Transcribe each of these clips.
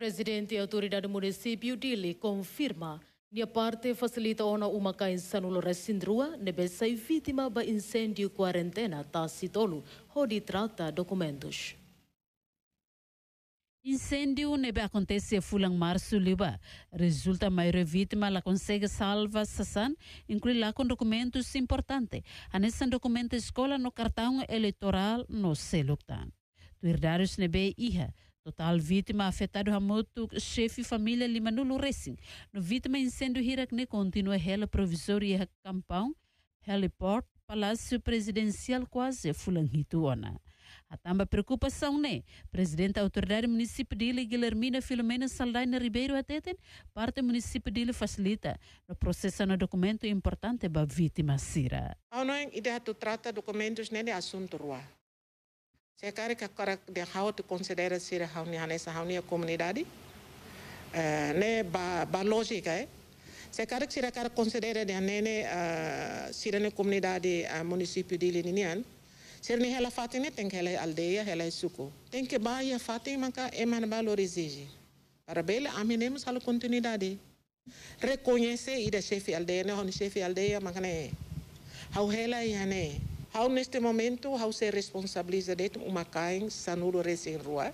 Presidente da Autoridade Município Dili confirma Nia parte facilita ona uma cainsan no sindrua neve sai vítima do incêndio quarentena ta sitolu hodi trata documentos. Incêndio nebe acontece fulang março liba. Resulta a maior vítima la consegue salva sasan, inclui lá com documentos importantes, Anesan documento escola no cartão eleitoral no seloctan. Tuirdários nebe iha. Total vítima afetado Ramoto, chefe família Lima no No vítima incêndio Hirakne continua rela provisória campão, heliport, palácio presidencial quase fulanhituona. A tamba preocupação, né? Presidente da autoridade município de Ilha, Guilhermina Filomena Saldaina Ribeiro ateten, parte município de Ilha facilita no processo no documento importante é para vítima Cira. Não, não, ideia tu trata documentos nele né, assunto ruim. Saya kari ka karak de hau tu considera ser hau ni hane sa ni eh, ne ba ba lógica é. Eh? Saya kari sira kara considera de hane ne uh, sira ne eh, uh, eh, município de Linian. Sira ne hela fatin ne tem hela aldeia hela suco. Tem que ba manca fatin man eman valorizige. Para a aminemos a continuidade. Reconhecer ida chefe aldeia ne chefe aldeia manca ne. Hau hela ya ne. Há neste momento, há se responsabiliza de uma cain sanuro resenrua.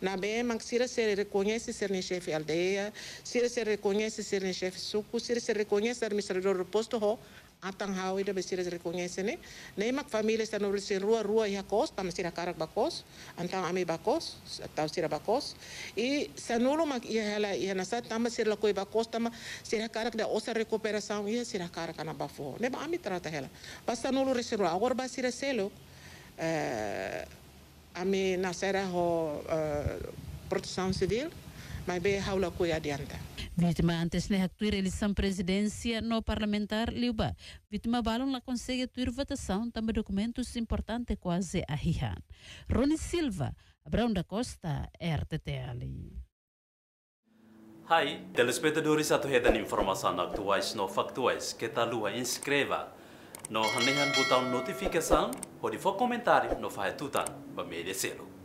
Na bem, mas se se reconhece ser um chefe aldeia, se se reconhece ser um chefe suco, se se reconhece administrador do posto, atang hawi da besira zere kunyese ne nei mak famile sa nobel rua rua ya kos pa mesira karak bakos antang ami bakos atau sira bakos i nolo mak ia hela ia nasat, tama sira lakoi bakos tama sira karak da osa rekuperasau ia sira karak ana bafo ne ba ami trata hela pa nolo resi rua agora ba sira selo ame eh, ami nasera ho eh, protesan proteção civil mai be haula koi adianta Vítima antes de actuar eleição presidência no parlamentar Liuba. Vítima balão lá consegue atuar votação também documentos importantes quase a Rihan. Rony Silva, Abraão da Costa, RTTL. Hai, telespectadores atuhetan informação atuais no factuais que tal lua inscreva. No hanehan botão notificação, pode for comentário no fahetutan, bamerecelo.